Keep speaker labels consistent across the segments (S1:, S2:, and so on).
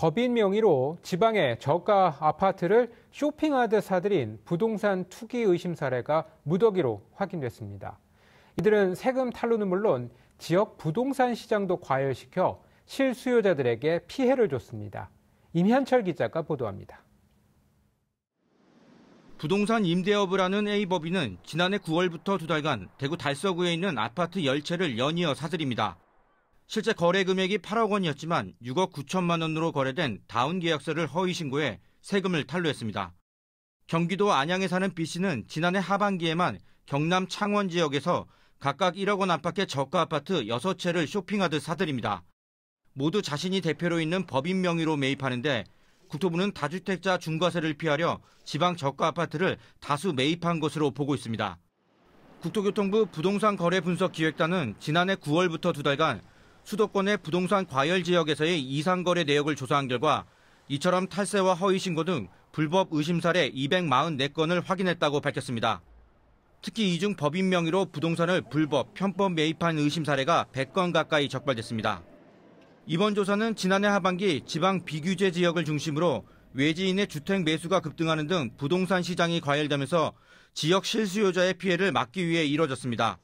S1: 법인 명의로 지방의 저가 아파트를 쇼핑하듯 사들인 부동산 투기 의심 사례가 무더기로 확인됐습니다. 이들은 세금 탈루는 물론 지역 부동산 시장도 과열시켜 실수요자들에게 피해를 줬습니다. 임현철 기자가 보도합니다.
S2: 부동산 임대업을 하는 A법인은 지난해 9월부터 두 달간 대구 달서구에 있는 아파트 10채를 연이어 사들입니다. 실제 거래 금액이 8억 원이었지만 6억 9천만 원으로 거래된 다운 계약서를 허위 신고해 세금을 탈루했습니다. 경기도 안양에 사는 B 씨는 지난해 하반기에만 경남 창원 지역에서 각각 1억 원 안팎의 저가 아파트 6채를 쇼핑하듯 사들입니다. 모두 자신이 대표로 있는 법인 명의로 매입하는데 국토부는 다주택자 중과세를 피하려 지방 저가 아파트를 다수 매입한 것으로 보고 있습니다. 국토교통부 부동산 거래 분석 기획단은 지난해 9월부터 두 달간 수도권의 부동산 과열 지역에서의 이상거래 내역을 조사한 결과 이처럼 탈세와 허위 신고 등 불법 의심 사례 244건을 확인했다고 밝혔습니다. 특히 이중 법인 명의로 부동산을 불법, 편법 매입한 의심 사례가 100건 가까이 적발됐습니다. 이번 조사는 지난해 하반기 지방 비규제 지역을 중심으로 외지인의 주택 매수가 급등하는 등 부동산 시장이 과열되면서 지역 실수요자의 피해를 막기 위해 이뤄졌습니다.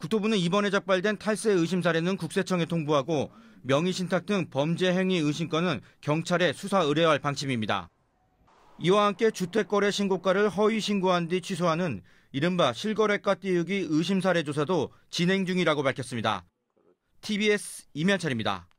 S2: 국토부는 이번에 적발된 탈세 의심 사례는 국세청에 통보하고 명의신탁 등 범죄 행위 의심권은 경찰에 수사 의뢰할 방침입니다. 이와 함께 주택거래 신고가를 허위 신고한 뒤 취소하는 이른바 실거래가 띄우기 의심 사례 조사도 진행 중이라고 밝혔습니다. TBS 이면철입니다.